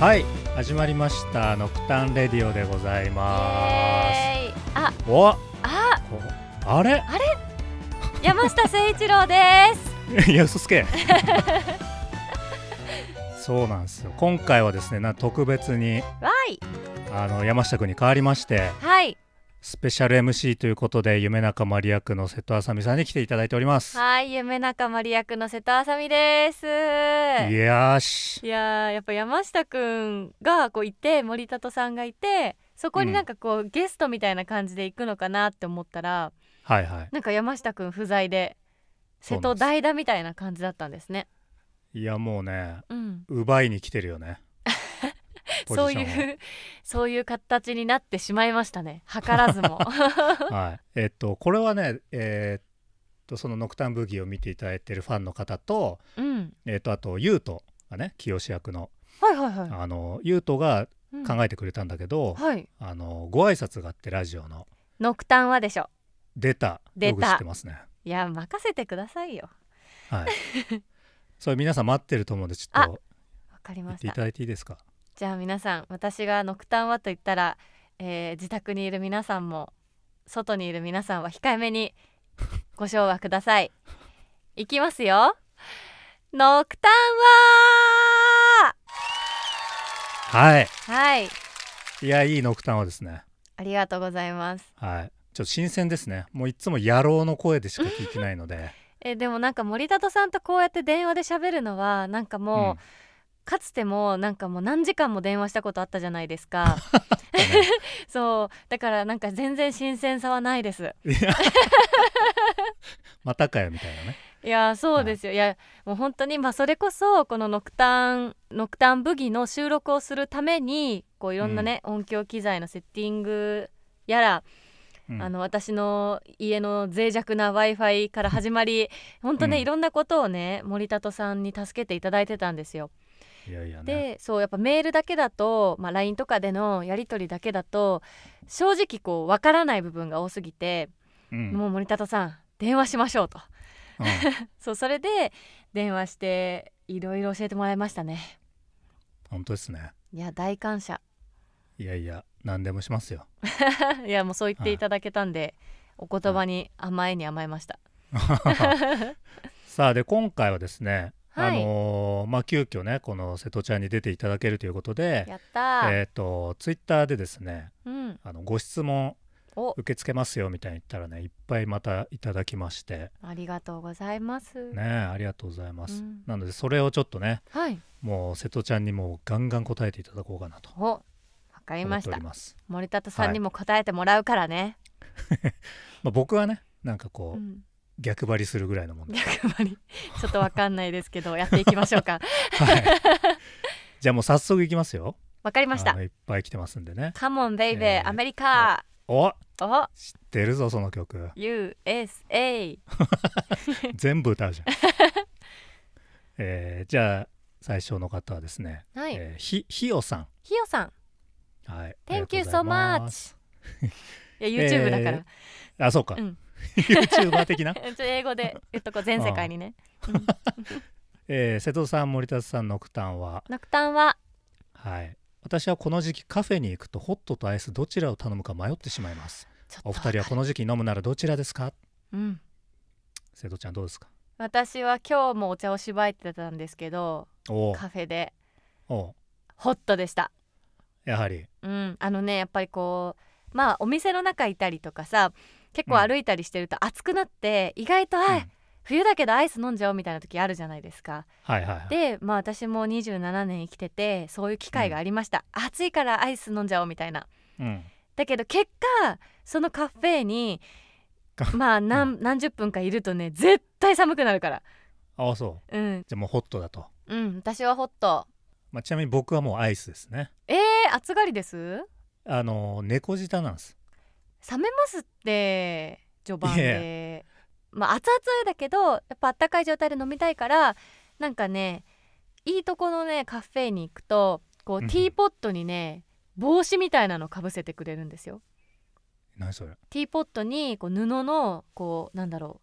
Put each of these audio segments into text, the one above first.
はい始まりましたノクタンレディオでございますあおああれあれ山下誠一郎です いや嘘つけ そうなんですよ今回はですねな特別にい、あの山下君に変わりましてはいスペシャル MC ということで夢中マリアクの瀬戸あさみさんに来ていただいておりますはい夢中マリアクの瀬戸あさみですいやいややっぱ山下くんがこういて森里さんがいてそこになんかこう、うん、ゲストみたいな感じで行くのかなって思ったらはいはいなんか山下くん不在で瀬戸代打みたいな感じだったんですねいやもうね、うん、奪いに来てるよねそういうそういう形になってしまいましたね図らずも、はい、えっとこれはねえー、っとその「ノクタンブギー」を見ていただいてるファンの方と,、うん、えっとあと優斗がね清志役のはいはいはい、あのが考えてくれたんだけど、うんはい、あのご挨拶があってラジオの「ノクタンはでしょ」出た出た、ね、いや任せてくださいよはい それ皆さん待ってると思うんでちょっとわかりましたいただいていいですかじゃあ皆さん私がノクタンはと言ったら、えー、自宅にいる皆さんも外にいる皆さんは控えめにご唱和ください いきますよノクタンははいはいいやいいノクタンはですねありがとうございますはいちょっと新鮮ですねもういつも野郎の声でしか聞いてないので えでもなんか森田さんとこうやって電話で喋るのはなんかもう、うかつてもなんかもう何時間も電話したことあったじゃないですか そうだからなんか全然新鮮さはないです またかよみたいなねいやそうですよ、はい、いやもう本当にまあそれこそこのノクターン「ノクターンブギ」の収録をするためにこういろんなね、うん、音響機材のセッティングやら、うん、あの私の家の脆弱な w i f i から始まり本当ね、うん、いろんなことをね森里さんに助けていただいてたんですよ。いやいや、でそうやっぱメールだけだと、まあ、LINE とかでのやり取りだけだと正直こう分からない部分が多すぎて、うん、もう森田さん電話しましょうと、うん、そうそれで電話していろいろ教えてもらいましたね本当ですねいや大感謝いやいや何でもしますよ いやもうそう言っていただけたんで、はい、お言葉に甘えに甘えました さあで今回はですねはい、あのー、まあ、急遽ねこの瀬戸ちゃんに出ていただけるということでやったえーと、ツイッターでですね、うん、あのご質問受け付けますよみたいに言ったらねいっぱいまたいただきましてありがとうございますねありがとうございます、うん、なのでそれをちょっとね、はい、もう瀬戸ちゃんにもガンガン答えていただこうかなとわかりました森田さんにも答えてもらうからね、はい、まあ僕はねなんかこう、うん逆張りするぐらいのもん逆張りちょっとわかんないですけどやっていきましょうか、はい、じゃあもう早速いきますよわかりましたいっぱい来てますんでねカモンベイベー、アメリカおお知ってるぞその曲 USA 全部歌うじゃん、えー、じゃあ最初の方はですね、はいえー、ひひよさんひよさんはい Thank you so much いや YouTube だから、えー、あそうか、うん YouTuber 的な 英語で言っとこう全世界にね、えー、瀬戸さん森田さんノクタンはノクタンははい私はこの時期カフェに行くとホットとアイスどちらを頼むか迷ってしまいますお二人はこの時期飲むならどちらですかうん瀬戸ちゃんどうですか私は今日もお茶をしばいてたんですけどおカフェでおホットでしたやはりうんあのねやっぱりこうまあお店の中いたりとかさ結構歩いたりしてると暑くなって、意外と、あ、うん、冬だけどアイス飲んじゃおうみたいな時あるじゃないですか。はいはいはい、で、まあ、私も27年生きててそういう機会がありました、うん、暑いからアイス飲んじゃおうみたいな。うん、だけど結果そのカフェにまあ何,、何十分かいるとね絶対寒くなるから。ああそう、うん、じゃあもうホットだと。うん私はホット。まあ、ちなみに僕はもうアイスですね。えー、暑がりですあの猫舌なんです。冷めますって序盤で、まあ熱々だけどやっぱあったかい状態で飲みたいからなんかねいいとこのねカフェに行くとこうティーポットにね、うん、帽子みたいなのかぶせてくれるんですよ。何それティーポットにこう布のこうなんだろ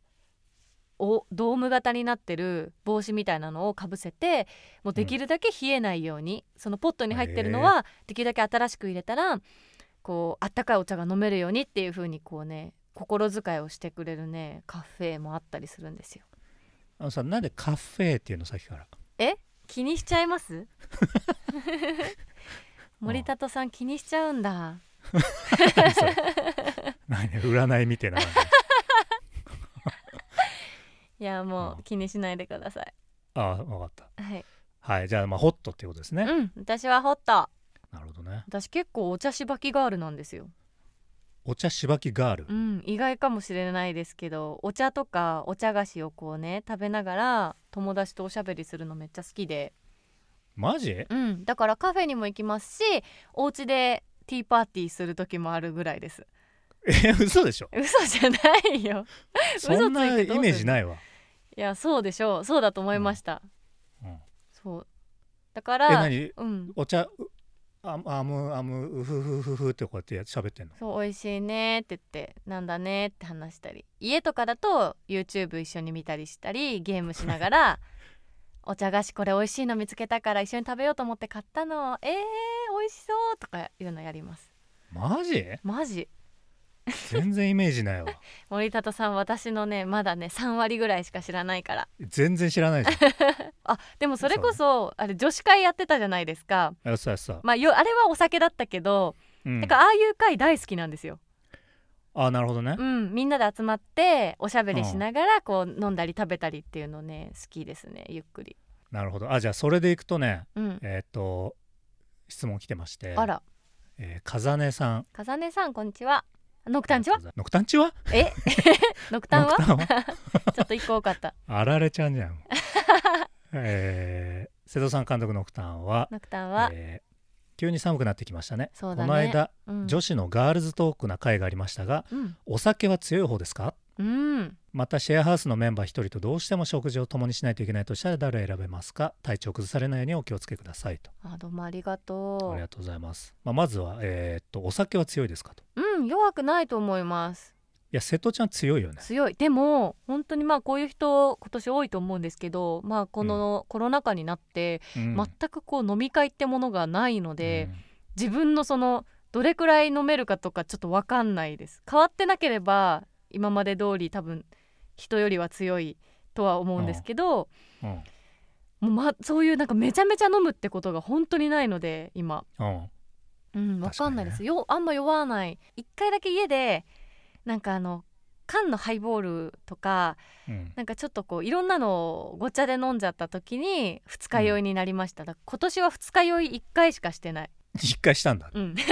うおドーム型になってる帽子みたいなのをかぶせてもうできるだけ冷えないように、うん、そのポットに入ってるのはできるだけ新しく入れたら、こうあったかいお茶が飲めるようにっていう風にこうね心遣いをしてくれるねカフェもあったりするんですよあのさなんでカフェっていうのさっきからえ気にしちゃいます 森里さん気にしちゃうんだ何占いみたいないやもう気にしないでくださいああ分かったはい、はい、じゃあまあホットっていうことですねうん私はホットなるほどね私結構お茶しばきガールなんですよお茶しばきガール、うん、意外かもしれないですけどお茶とかお茶菓子をこうね食べながら友達とおしゃべりするのめっちゃ好きでマジ、うん、だからカフェにも行きますしお家でティーパーティーする時もあるぐらいですえ嘘でしょ嘘じゃないよ そんなイメージないわいやそうでしょうそうだと思いました、うん、うん、そうだからえ何、うん、お茶ああむあむうふふふふってこうやって喋ってんのそう美味しいねって言ってなんだねって話したり家とかだと YouTube 一緒に見たりしたりゲームしながら お茶菓子これ美味しいの見つけたから一緒に食べようと思って買ったのえー、美味しそうとかいうのやりますマジマジ全然イメージないわ 森里さん私のねまだね3割ぐらいしか知らないから全然知らないじゃん あでもそれこそあれ女子会やってたじゃないですかあそうそうまあよあれはお酒だったけど、うん、だからああいう会大好きなんですよあなるほどね、うん、みんなで集まっておしゃべりしながらこう飲んだり食べたりっていうのね好きですねゆっくりなるほどあじゃあそれでいくとね、うん、えっ、ー、と質問来てましてあら、えー、風音さん風音さんこんにちはノクタンチはノクタンチはえ ノクタンは ちょっと一個多かった あられちゃんじゃんえー、瀬戸さん監督ノクタンはノクタンは、えー、急に寒くなってきましたね、ね、この間、うん、女子のガールズトークな会がありましたが、うん、お酒は強い方ですかうん、またシェアハウスのメンバー1人とどうしても食事を共にしないといけないとしたら誰を選べますか体調崩されないようにお気をつけくださいとあどうもありがとうありがとうございます、まあ、まずは、えー、っとお酒は強いですかとうん弱くないと思いますいや瀬戸ちゃん強いよね強いでも本当にまあこういう人今年多いと思うんですけどまあこのコロナ禍になって、うん、全くこう飲み会ってものがないので、うん、自分のそのどれくらい飲めるかとかちょっと分かんないです変わってなければ今まで通り多分人よりは強いとは思うんですけど、うん、うん、もうま、そういうなんかめちゃめちゃ飲むってことが本当にないので今、うん、うん、分かんないです、よあんま酔わない一回だけ家でなんかあの缶のハイボールとか、うん、なんかちょっとこういろんなのをごちゃで飲んじゃった時に二日酔いになりました、うん、今年は二日酔い一回しかしてない一回したんだ、うん、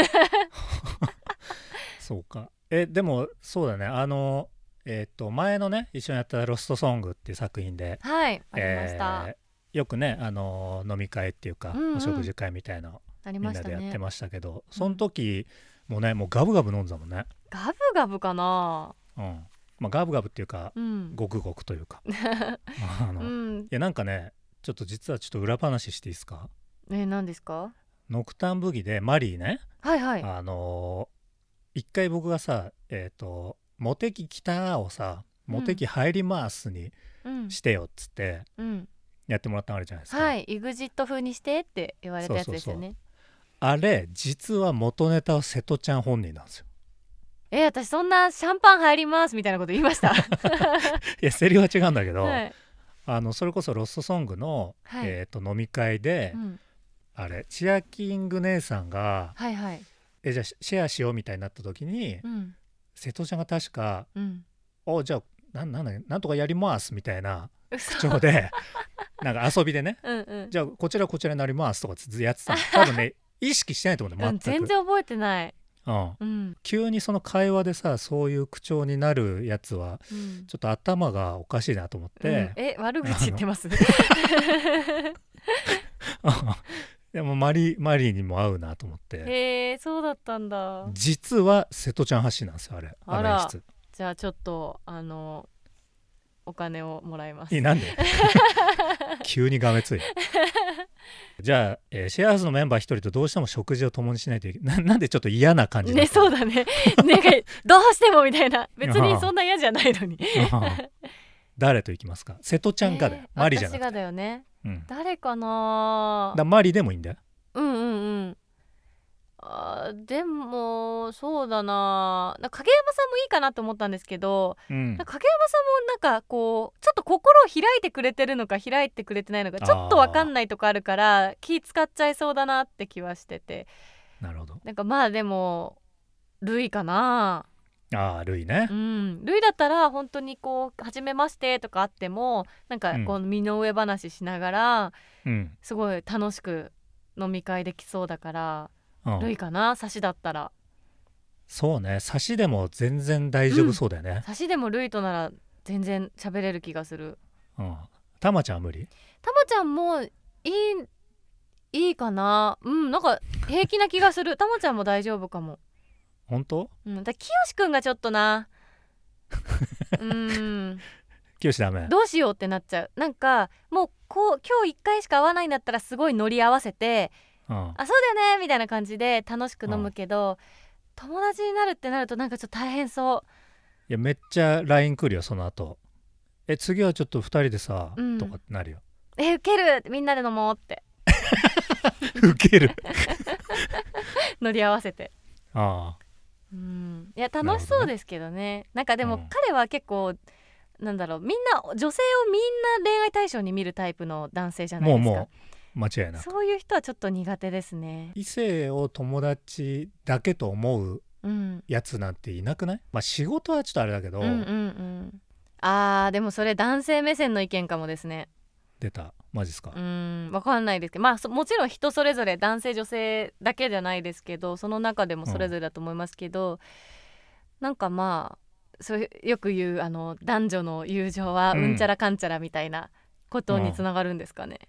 そうかえでもそうだねあのえっ、ー、と前のね一緒にやった「ロストソング」っていう作品で、はいえー、よくねあの飲み会っていうか、うんうん、お食事会みたいなみんなでやってましたけど、その時もねもうガブガブ飲んでたもんね。ガブガブかなうんまあ、ガブガブっていうか、うん、ごくごくというか あの、うん、いやなんかねちょっと実はちょっと裏話していいですかえー、ですかノクタンブギでマリーね、はいはい、あのー一回僕がさえっ、ー、と「モテキ来た」をさ「モテキ入ります」にしてよっつって、やってもらったのあるじゃないですか。はい、EXIT 風にしてって言われたやつですよね。そうそうそうあれ実は元ネタは瀬戸ちゃん本人なんですよ。え私そんなシャンパン入りますみたいなこと言いました いやセリフは違うんだけど、はい、あのそれこそロストソングの、はい、えーと、飲み会で、うん、あれチアキング姉さんが、はいはい、えじゃあシェアしようみたいになった時に、うん、瀬戸ちゃんが確か「うん、おじゃあなんなんなんとかやります」みたいな口調でなんか遊びでね「うんうん、じゃあこちらこちらになります」とかやってた多分ね 意識してないと思うん全く、全然覚えてない。うんうん、急にその会話でさそういう口調になるやつは、うん、ちょっと頭がおかしいなと思って、え悪口言ってます でもマリマリーにも合うなと思ってへえそうだったんだ実は瀬戸ちゃん発信なんですよあれあらじゃあちょっとあのお金をもらいますえなんで 急にがめつい じゃあ、えー、シェアハウスのメンバー一人とどうしても食事を共にしないといけななんでちょっと嫌な感じねそうだね なんかどうしてもみたいな別にそんな嫌じゃないのに誰と行きますか瀬戸ちゃんがだよ、えー、マリじゃなくて私がだよねうん、誰かなだマリでもいいんだようんうんうんあでもそうだなな影山さんもいいかなと思ったんですけど、うん、影山さんもなんかこうちょっと心を開いてくれてるのか開いてくれてないのかちょっと分かんないとこあるから気使っちゃいそうだなって気はしててなるほどなんかまあでもルイかなああイね、うん、だったら本当にこう初めましてとかあってもなんかこう身の上話しながら、うん、すごい楽しく飲み会できそうだから、うん、類かな差しだったらそうね差しでも全然大丈夫そうだよね、うん、差しでもイとなら全然喋れる気がするうんたまちゃんは無理たまちゃんもいいいいかなうんなんか平気な気がするたまちゃんも大丈夫かも本当うんだきよしくんがちょっとな うんきよしダメどうしようってなっちゃうなんかもうこう今日1回しか会わないんだったらすごい乗り合わせて、うん、あそうだよねみたいな感じで楽しく飲むけど、うん、友達になるってなるとなんかちょっと大変そういやめっちゃ LINE 来るよその後え次はちょっと2人でさ、うん、とかってなるよえウケるみんなで飲もうってウケ る 乗り合わせてああうん、いや楽しそうですけどねなんかでも彼は結構、うん、なんだろうみんな女性をみんな恋愛対象に見るタイプの男性じゃないですか。もうもう間違いなそういう人はちょっと苦手ですね異性を友達だけと思うやつなんていなくない、うん、まあ仕事はちょっとあれだけど、うんうんうん、あーでもそれ男性目線の意見かもですね出たマジすかうん分かんないですけどまあもちろん人それぞれ男性女性だけじゃないですけどその中でもそれぞれだと思いますけど、うん、なんかまあそうよく言うあの男女の友情はうんちゃらかんちゃらみたいなことにつながるんですかね、うん、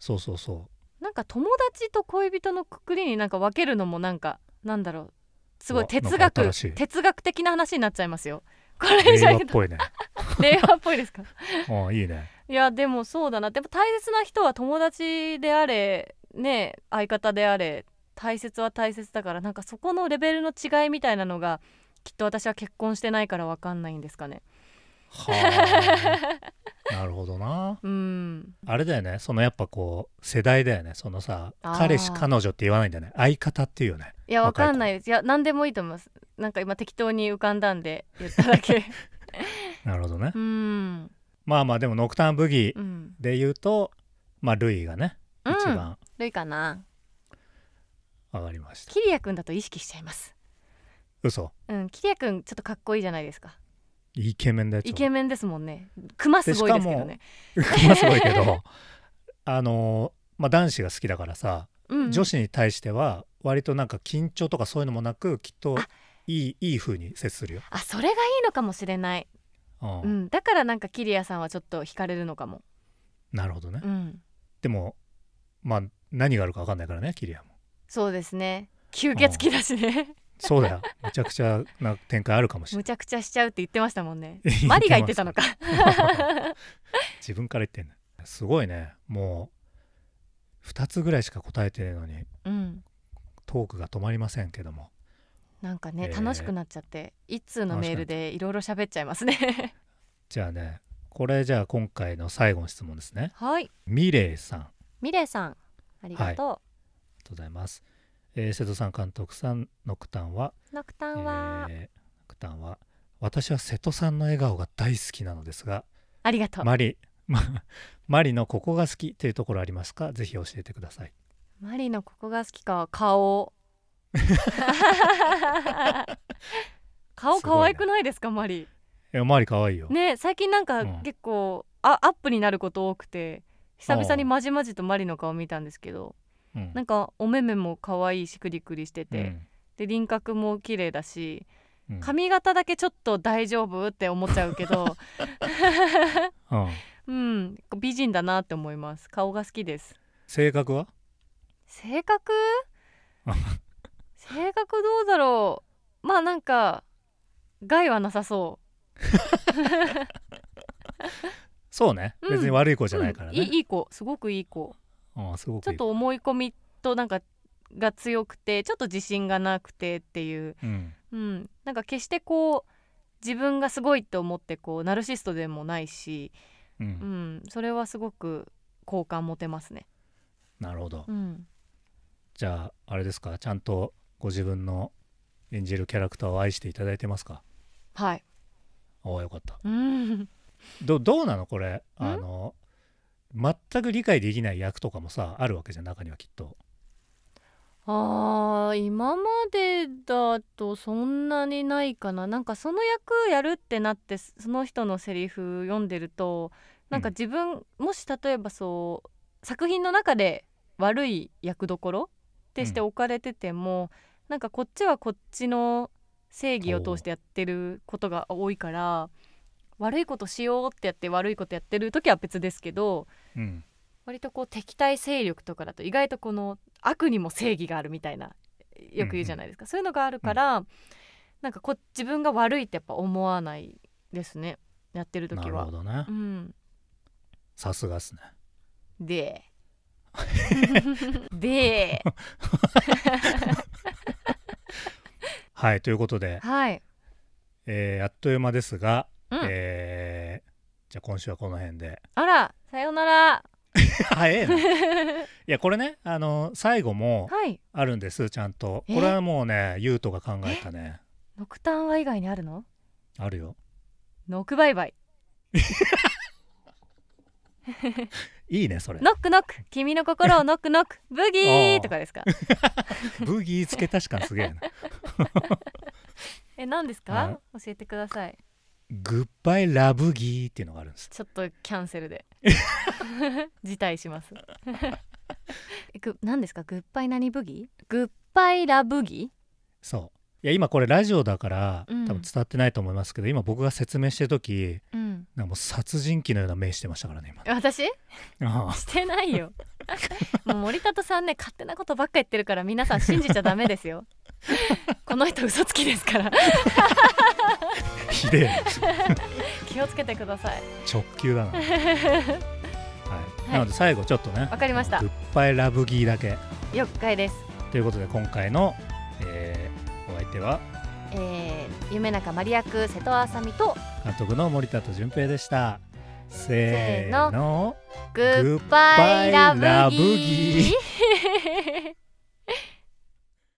そうそうそうなんか友達と恋人のくくりになんか分けるのもなんかなんだろうすごい哲学哲学的な話になっちゃいますよこれじゃ映画っぽいね令和っぽいですか あいいねいやでもそうだなでも大切な人は友達であれね相方であれ大切は大切だからなんかそこのレベルの違いみたいなのがきっと私は結婚してないからわかんないんですかね。はあ なるほどな、うん、あれだよねそのやっぱこう世代だよねそのさ彼氏彼女って言わないんだよね相方っていうよねいやわかんないですいや何でもいいと思いますなんか今適当に浮かんだんで言っただけ なるほどね、うん、まあまあでも「ノクターンブギー」で言うと、うん、まあルイがね、うん、一番ルイかなわかりましたキリア君だと意識しちゃいます嘘うんキリア君ちょっとかっこいいじゃないですかイケメンだよイケメンですもんね熊すごいですけどね熊すごいけど あのまあ男子が好きだからさ、うん、女子に対しては割となんか緊張とかそういうのもなくきっといいいい風に接するよあそれがいいのかもしれないうん、だからなんかキリアさんはちょっと惹かれるのかもなるほどね、うん、でもまあ何があるか分かんないからねキリアもそうですね吸血鬼だしね、そうだよむちゃくちゃな展開あるかもしれないむちゃくちゃしちゃうって言ってましたもんね マリが言ってたのか 自分から言ってんのすごいねもう2つぐらいしか答えてるのに、うん、トークが止まりませんけどもなんかね、えー、楽しくなっちゃって一通のメールでいろいろ喋っちゃいますね じゃあねこれじゃあ今回の最後の質問ですねはいミレイさんミレイさんありがとう、はい、ありがとうございます、えー、瀬戸さん監督さんノクタンはノクタンは、えー、ノクタンは私は瀬戸さんの笑顔が大好きなのですがありがとうマリ、ま、マリのここが好きというところありますかぜひ教えてくださいマリのここが好きか顔 顔可愛くないですかマリいやマリ可愛いよね最近なんか結構、うん、あアップになること多くて久々にまじまじとマリの顔見たんですけど、なんかお目目も可愛いしくりくりしてて、うん、で輪郭も綺麗だし髪型だけちょっと大丈夫って思っちゃうけど、うん、美人だなって思います顔が好きです性格は性格 性格どうだろうまあなんか害はなさそうそうね、うん別に悪い子じゃないからね、うんいいい子すごくいい子ああすごくちょっと思い込みとなんかが強くてちょっと自信がなくてっていう、うん、うん、なんか決してこう自分がすごいって思ってこうナルシストでもないし、ううん、ん、それはすごく好感持てますね。なるほど、うん、じゃああれですかちゃんとご自分の演じるキャラクターを愛していただいてますかはいああよかったどどうなのこれあの全く理解できない役とかもさあるわけじゃん中にはきっとあー今までだとそんなにないかななんかその役やるってなってその人のセリフ読んでるとなんか自分、うん、もし例えばそう作品の中で悪い役どころってして置かれてても、なんかこっちはこっちの正義を通してやってることが多いから悪いことしようってやって悪いことやってる時は別ですけど、うん、割とこう敵対勢力とかだと意外とこの悪にも正義があるみたいなよく言うじゃないですか、うんそういうのがあるから、うん、なんかこ自分が悪いってやっぱ思わないですねやってる時は。なるほどね、うん、さすがっすねで ではいということで、はいえー、あっという間ですが、うん、えー、じゃあ今週はこの辺であらさようなら 早いな いやこれねあの最後もあるんです、はい、ちゃんとこれはもうね優斗が考えたねノクターンは以外にあるのあるよノクバイバイいいねそれノックノック君の心を ノックノックブギーとかですか ブギー付け足し感すげえな え何ですか教えてくださいグッバイラブギーっていうのがあるんですちょっとキャンセルで辞退します何ですかグッバイ何ブギーグッバイラブギーそういや今これラジオだから、うん、多分伝わってないと思いますけど今僕が説明してる時、うん、なんかもう殺人鬼のような目してましたからね今私してないよ もう森田さんね勝手なことばっか言ってるから皆さん信じちゃダメですよ この人嘘つきですからひでえ 気をつけてください直球だな、はい、はい、なので最後ちょっとねわかりましたグッバイラブギーだけ了解ですということで今回の、えー相手は、えー、夢中マリア役瀬戸あさみと監督の森田と淳平でしたせーのグッバイラブギー